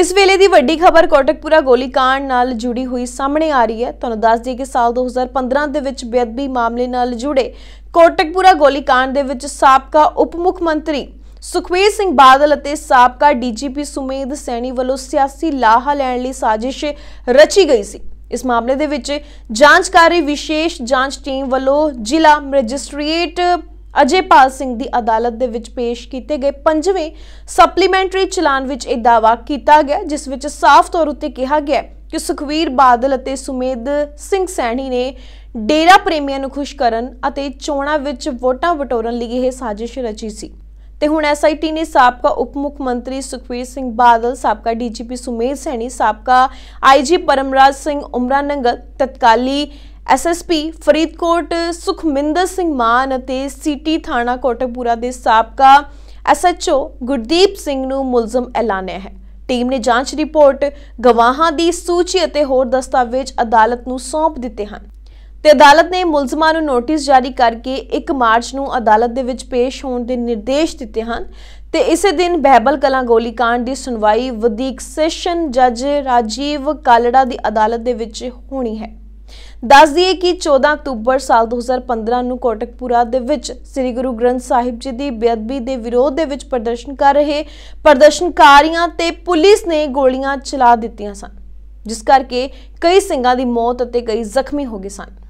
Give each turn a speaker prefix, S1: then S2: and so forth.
S1: ਇਸ ਵੇਲੇ ਦੀ ਵੱਡੀ ਖਬਰ ਕੋਟਕਪੂਰਾ ਗੋਲੀकांड ਨਾਲ ਜੁੜੀ ਹੋਈ ਸਾਹਮਣੇ ਆ ਰਹੀ ਹੈ ਤੁਹਾਨੂੰ ਦੱਸ ਦਈਏ ਕਿ ਸਾਲ 2015 ਦੇ ਵਿੱਚ ਬੇਅਦਬੀ ਮਾਮਲੇ ਨਾਲ ਜੁੜੇ ਕੋਟਕਪੂਰਾ ਗੋਲੀकांड ਦੇ ਵਿੱਚ ਸਾਬਕਾ ਉਪ ਮੁੱਖ ਮੰਤਰੀ ਸੁਖਵੀਰ ਸਿੰਘ ਬਾਦਲ ਅਤੇ ਸਾਬਕਾ ਡੀਜੀਪੀ ਸੁਮੇਧ ਸੈਣੀ ਵੱਲੋਂ ਸਿਆਸੀ ਲਾਹਾ ਲੈਣ ਲਈ ਸਾਜ਼ਿਸ਼ ਰਚੀ ਗਈ ਸੀ ਇਸ ਮਾਮਲੇ ਦੇ ਵਿੱਚ ਜਾਂਚ ਵਿਸ਼ੇਸ਼ ਜਾਂਚ ਟੀਮ ਵੱਲੋਂ ਜ਼ਿਲ੍ਹਾ ਮੈਜਿਸਟ੍ਰੇਟ ਅਜੇਪਾਲ ਸਿੰਘ ਦੀ ਅਦਾਲਤ ਦੇ ਵਿੱਚ ਪੇਸ਼ ਕੀਤੇ ਗਏ ਪੰਜਵੇਂ ਸਪਲੀਮੈਂਟਰੀ ਚਲਾਨ ਵਿੱਚ ਇਹ ਦਾਵਾ ਕੀਤਾ ਗਿਆ ਜਿਸ ਵਿੱਚ ਸਾਫ਼ ਤੌਰ ਉੱਤੇ ਕਿਹਾ ਗਿਆ ਕਿ ਸੁਖਵੀਰ ਬਾਦਲ ਅਤੇ ਸੁਮੇਦ ਸਿੰਘ ਸੈਣੀ ਨੇ ਡੇਰਾ ਪ੍ਰੇਮੀਆਂ ਨੂੰ ਖੁਸ਼ ਕਰਨ ਅਤੇ ਚੋਣਾਂ ਵਿੱਚ ਵੋਟਾਂ ਵਟੋਰਨ ਲਈ ਇਹ ਸਾਜ਼ਿਸ਼ ਰਚੀ ਸੀ ਤੇ ਹੁਣ ਐਸਆਈਟੀ ਨੇ ਸਾਬਕਾ ਉਪ ਮੁੱਖ ਮੰਤਰੀ ਸੁਖਵੀਰ ਸਿੰਘ ਬਾਦਲ ਸਾਬਕਾ ਡੀਜੀਪੀ ਸੁਮੇਦ ਸੈਣੀ ਸਾਬਕਾ ਆਈਜੀ ਪਰਮਰਾਜ ਸਿੰਘ ਉਮਰਾਨੰਗਲ ਤਤਕਾਲੀ ਐਸਐਸਪੀ ਫਰੀਦਕੋਟ ਸੁਖਮਿੰਦਰ ਸਿੰਘ ਮਾਨ ਅਤੇ ਸਿਟੀ ਥਾਣਾ ਕੋਟਕਪੂਰਾ ਦੇ ਸਾਬਕਾ ਐਸਐਚਓ ਗੁਰਦੀਪ ਸਿੰਘ ਨੂੰ ਮੁਲਜ਼ਮ ਐਲਾਨਿਆ ਹੈ ਟੀਮ ਨੇ ਜਾਂਚ ਰਿਪੋਰਟ ਗਵਾਹਾਂ ਦੀ ਸੂਚੀ ਅਤੇ ਹੋਰ ਦਸਤਾਵੇਜ਼ ਅਦਾਲਤ ਨੂੰ ਸੌਂਪ ਦਿੱਤੇ ਹਨ ਤੇ ਅਦਾਲਤ ਨੇ ਮੁਲਜ਼ਮਾਂ ਨੂੰ ਨੋਟਿਸ ਜਾਰੀ ਕਰਕੇ 1 ਮਾਰਚ ਨੂੰ ਅਦਾਲਤ ਦੇ ਵਿੱਚ ਪੇਸ਼ ਹੋਣ ਦੇ ਨਿਰਦੇਸ਼ ਦਿੱਤੇ ਹਨ ਤੇ ਇਸੇ ਦਿਨ ਬਹਿਬਲ ਕਲਾਂ ਗੋਲੀकांड ਦੀ ਸੁਣਵਾਈ ਵਧੀਕ ਸੈਸ਼ਨ ਜੱਜ ਰਾਜੀਵ ਕਾਲੜਾ ਦੀ ਅਦਾਲਤ ਦੇ ਵਿੱਚ ਹੋਣੀ ਹੈ ਦੱਸ ਦਈਏ ਕਿ 14 ਅਕਤੂਬਰ ਸਾਲ 2015 ਨੂੰ ਕੋਟਕਪੂਰਾ ਦੇ ਵਿੱਚ ਸ੍ਰੀ ਗੁਰੂ ਗ੍ਰੰਥ ਸਾਹਿਬ ਜੀ ਦੀ ਬੇਅਦਬੀ ਦੇ ਵਿਰੋਧ ਦੇ ਵਿੱਚ ਪ੍ਰਦਰਸ਼ਨ ਕਰ ਰਹੇ ਪ੍ਰਦਰਸ਼ਨਕਾਰੀਆਂ ਤੇ ਪੁਲਿਸ ਨੇ ਗੋਲੀਆਂ ਚਲਾ ਦਿੱਤੀਆਂ ਸਨ ਜਿਸ ਕਰਕੇ ਕਈ ਸਿੰਘਾਂ ਦੀ ਮੌਤ ਅਤੇ ਕਈ ਜ਼ਖਮੀ ਹੋ ਗਏ ਸਨ